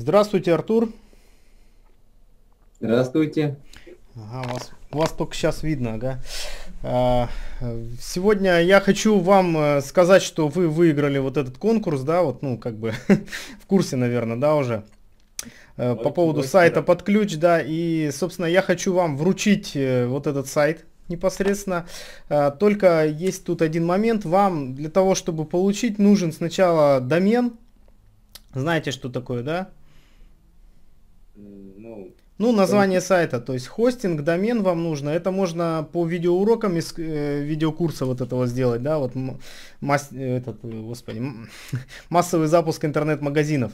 Здравствуйте, Артур. Здравствуйте. Ага, вас, вас только сейчас видно, ага. А, сегодня я хочу вам э, сказать, что вы выиграли вот этот конкурс, да, вот, ну, как бы в курсе, наверное, да, уже. Э, по поводу сайта под ключ, да, и, собственно, я хочу вам вручить э, вот этот сайт, непосредственно. А, только есть тут один момент. Вам для того, чтобы получить, нужен сначала домен. Знаете, что такое, да? ну, ну, название сайта, то есть хостинг, домен вам нужно. Это можно по видеоурокам из э, видеокурса вот этого сделать, да, вот масс, э, этот, э, господи, массовый запуск интернет-магазинов.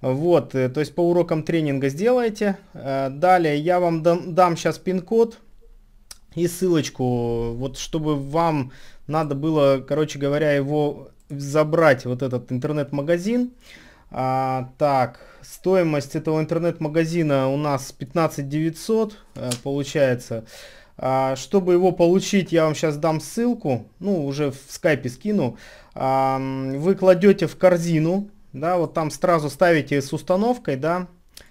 Вот, э, то есть по урокам тренинга сделайте. Далее я вам дам, дам сейчас пин-код и ссылочку, вот чтобы вам надо было, короче говоря, его забрать, вот этот интернет-магазин. Э, а, так, стоимость этого интернет-магазина у нас 15 900 э, получается. А, чтобы его получить, я вам сейчас дам ссылку, ну, уже в скайпе скину. А, вы кладете в корзину, да, вот там сразу ставите с установкой, да.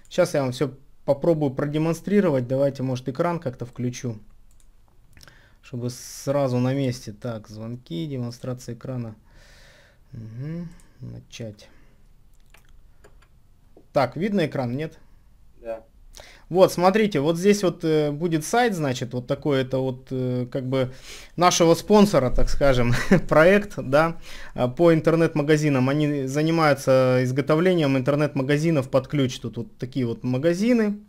Сейчас я вам все попробую продемонстрировать. Давайте, может, экран как-то включу, чтобы сразу на месте. Так, звонки, демонстрация экрана. Угу. Начать. Так, видно экран, нет? Да. Вот, смотрите, вот здесь вот э, будет сайт, значит, вот такой это вот э, как бы нашего спонсора, так скажем, проект, да, а, по интернет-магазинам. Они занимаются изготовлением интернет-магазинов под ключ. Тут вот такие вот магазины.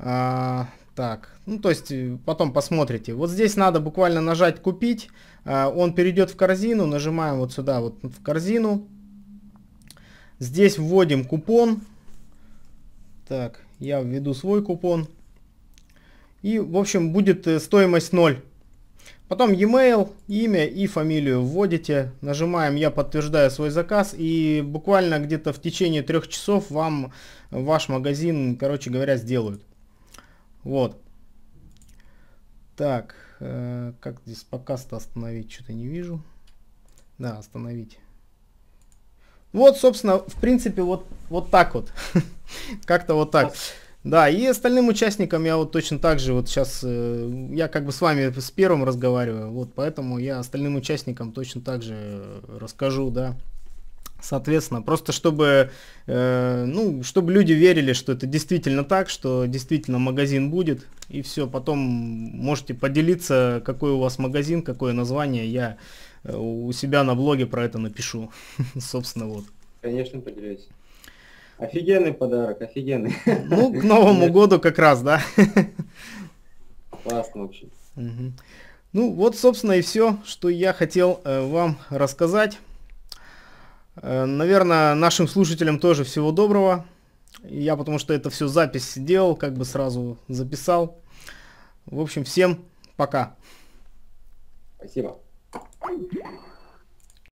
А, так, ну то есть э, потом посмотрите. Вот здесь надо буквально нажать «Купить». А, он перейдет в корзину, нажимаем вот сюда вот в корзину. Здесь вводим купон так, я введу свой купон. И, в общем, будет э, стоимость 0. Потом e-mail, имя и фамилию вводите. Нажимаем «Я подтверждаю свой заказ» и буквально где-то в течение трех часов вам ваш магазин, короче говоря, сделают. Вот. Так, э, как здесь показ-то остановить? Что-то не вижу. Да, остановить. Вот, собственно, в принципе, вот, вот так вот. Как-то вот так. Да, и остальным участникам я вот точно так же, вот сейчас э, я как бы с вами с первым разговариваю, вот поэтому я остальным участникам точно так же э, расскажу, да. Соответственно, просто чтобы, э, ну, чтобы люди верили, что это действительно так, что действительно магазин будет, и все, потом можете поделиться, какой у вас магазин, какое название, я э, у себя на блоге про это напишу, собственно, вот. Конечно, поделюсь. Офигенный подарок, офигенный. Ну, к Новому году как раз, да. Классно вообще. Угу. Ну, вот, собственно, и все, что я хотел э, вам рассказать. Э, наверное, нашим слушателям тоже всего доброго. Я, потому что это все запись делал, как бы сразу записал. В общем, всем пока. Спасибо.